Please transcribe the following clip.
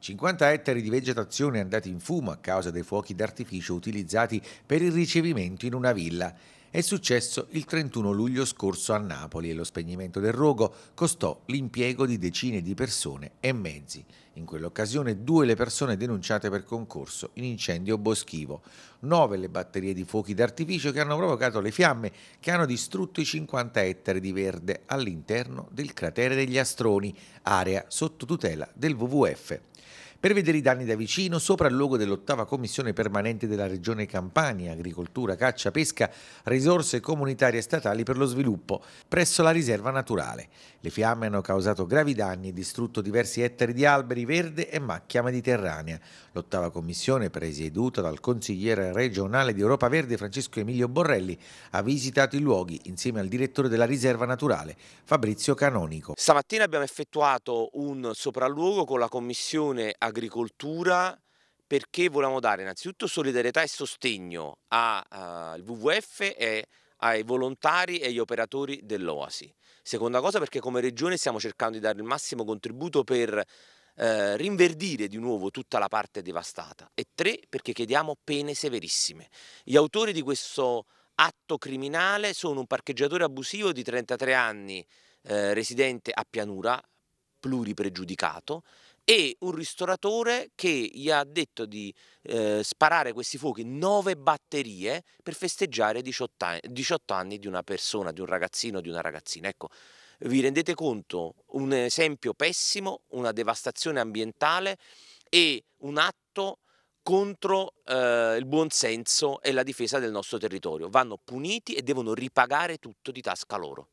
50 ettari di vegetazione andati in fumo a causa dei fuochi d'artificio utilizzati per il ricevimento in una villa. È successo il 31 luglio scorso a Napoli e lo spegnimento del rogo costò l'impiego di decine di persone e mezzi. In quell'occasione due le persone denunciate per concorso in incendio boschivo, nove le batterie di fuochi d'artificio che hanno provocato le fiamme che hanno distrutto i 50 ettari di verde all'interno del cratere degli Astroni, area sotto tutela del WWF per vedere i danni da vicino sopra il luogo dell'ottava commissione permanente della Regione Campania, Agricoltura, Caccia, Pesca, Risorse Comunitarie Statali per lo Sviluppo, presso la riserva naturale. Le fiamme hanno causato gravi danni e distrutto diversi ettari di alberi, verde e macchia mediterranea. L'ottava commissione, presieduta dal consigliere regionale di Europa Verde Francesco Emilio Borrelli, ha visitato i luoghi insieme al direttore della riserva naturale, Fabrizio Canonico. Stamattina abbiamo effettuato un sopralluogo con la commissione agricoltura agricoltura perché volevamo dare innanzitutto solidarietà e sostegno al WWF e ai volontari e agli operatori dell'Oasi. Seconda cosa perché come regione stiamo cercando di dare il massimo contributo per eh, rinverdire di nuovo tutta la parte devastata e tre perché chiediamo pene severissime. Gli autori di questo atto criminale sono un parcheggiatore abusivo di 33 anni eh, residente a Pianura, pluripregiudicato, e un ristoratore che gli ha detto di eh, sparare questi fuochi, nove batterie, per festeggiare 18 anni, 18 anni di una persona, di un ragazzino, di una ragazzina. Ecco, vi rendete conto? Un esempio pessimo, una devastazione ambientale e un atto contro eh, il buonsenso e la difesa del nostro territorio. Vanno puniti e devono ripagare tutto di tasca loro.